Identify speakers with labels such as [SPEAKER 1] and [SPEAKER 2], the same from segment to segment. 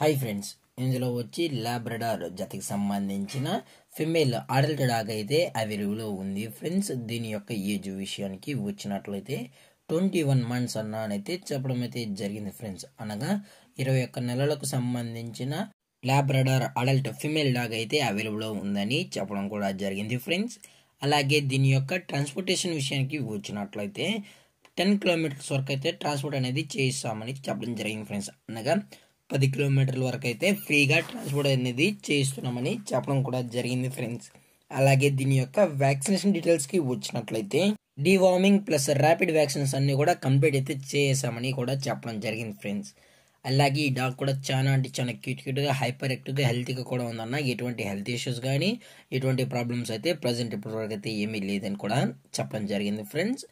[SPEAKER 1] hi friends ఇందులో వచ్చి Labrador జతకి సంబంధించిన ఫిమేల్ అడల్ట్ డాగ్ అయితే అవైలబుల్లో ఉంది ఫ్రెండ్స్ దీని యొక్క ఏజ్ విషయానికి వచ్చినట్లయితే ట్వంటీ వన్ మంత్స్ అన్నానైతే చెప్పడం అయితే జరిగింది ఫ్రెండ్స్ అనగా ఇరవై ఒక్క నెలలకు సంబంధించిన లాబ్రడార్ అడల్ట్ ఫిమేల్ డాగ్ అయితే అవైలబుల్లో ఉందని చెప్పడం కూడా జరిగింది ఫ్రెండ్స్ అలాగే దీని యొక్క ట్రాన్స్పోర్టేషన్ విషయానికి వచ్చినట్లయితే టెన్ కిలోమీటర్స్ వరకు అయితే ట్రాన్స్పోర్ట్ అనేది చేయిస్తామని చెప్పడం జరిగింది ఫ్రెండ్స్ అనగా పది కిలోమీటర్ల వరకు అయితే ఫ్రీగా ట్రాన్స్పోర్ట్ అనేది చేయిస్తున్నామని చెప్పడం కూడా జరిగింది ఫ్రెండ్స్ అలాగే దీని యొక్క వ్యాక్సినేషన్ డీటెయిల్స్కి వచ్చినట్లయితే డివార్మింగ్ ప్లస్ ర్యాపిడ్ వ్యాక్సిన్స్ అన్నీ కూడా కంప్లీట్ అయితే చేసామని కూడా చెప్పడం జరిగింది ఫ్రెండ్స్ అలాగే ఈ డాగ్ కూడా చాలా అంటే చాలా క్యూట్ క్యూట్గా హైపర్ యాక్టివ్గా హెల్తీగా కూడా ఉందన్న ఎటువంటి హెల్త్ ఇష్యూస్ కానీ ఎటువంటి ప్రాబ్లమ్స్ అయితే ప్రజెంట్ ఇప్పటివరకు అయితే ఏమీ లేదని కూడా చెప్పడం జరిగింది ఫ్రెండ్స్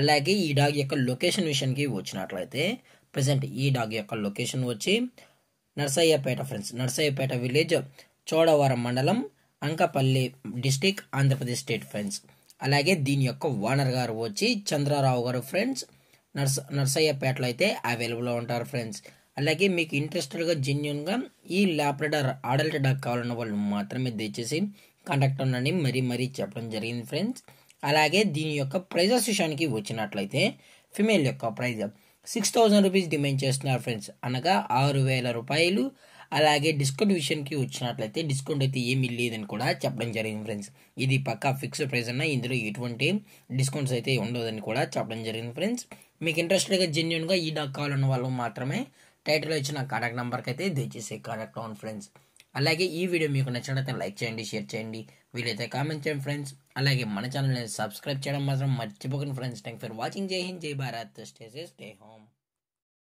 [SPEAKER 1] అలాగే ఈ డాగ్ యొక్క లొకేషన్ విషయానికి వచ్చినట్లయితే ప్రజెంట్ ఈ డాగ్ యొక్క లొకేషన్ వచ్చి నర్సయ్యపేట ఫ్రెండ్స్ నర్సయ్యపేట విలేజ్ చోడవరం మండలం Anakapalli district Andhra Pradesh state friends అలాగే దీని యొక్క ఓనర్ గారు వచ్చి చంద్రారావు గారు ఫ్రెండ్స్ నర్స నర్సయ్యపేటలో అయితే అవైలబుల్లో ఉంటారు ఫ్రెండ్స్ అలాగే మీకు ఇంట్రెస్టెడ్గా జెన్యున్గా ఈ ల్యాప్రెడర్ అడల్ట్ డాగ్ కావాలన్న వాళ్ళు మాత్రమే దయచేసి కాంటాక్ట్ అవ్వండి మరీ మరీ చెప్పడం జరిగింది ఫ్రెండ్స్ అలాగే దీని యొక్క ప్రైజెస్ విషయానికి వచ్చినట్లయితే ఫిమేల్ యొక్క price six thousand rupees demand చేస్తున్నారు ఫ్రెండ్స్ అనగా ఆరు వేల రూపాయలు అలాగే డిస్కౌంట్ విషయానికి వచ్చినట్లయితే డిస్కౌంట్ అయితే ఏమీ లేదని కూడా చెప్పడం జరిగింది ఫ్రెండ్స్ ఇది పక్కా ఫిక్స్డ్ ప్రైస్ అన్న ఇందులో ఎటువంటి డిస్కౌంట్స్ అయితే ఉండదని కూడా చెప్పడం జరిగింది ఫ్రెండ్స్ మీకు ఇంట్రెస్ట్గా జెన్యున్గా ఈ డాక్ కావాలన్న వాళ్ళు మాత్రమే టైటిల్ వచ్చిన కాంటాక్ట్ నెంబర్కి అయితే దయచేసి కాంటాక్ట్ అవును ఫ్రెండ్స్ అలాగే ఈ వీడియో మీకు నచ్చినట్లయితే లైక్ చేయండి షేర్ చేయండి వీలైతే కామెంట్ చేయండి ఫ్రెండ్స్ అలాగే మన ఛానల్ని సబ్స్క్రైబ్ చేయడం మాత్రం మర్చిపోకండి ఫ్రెండ్స్ థ్యాంక్ ఫర్ వాచింగ్ జై హింద్ జై భారత్ స్టే స్టే హోమ్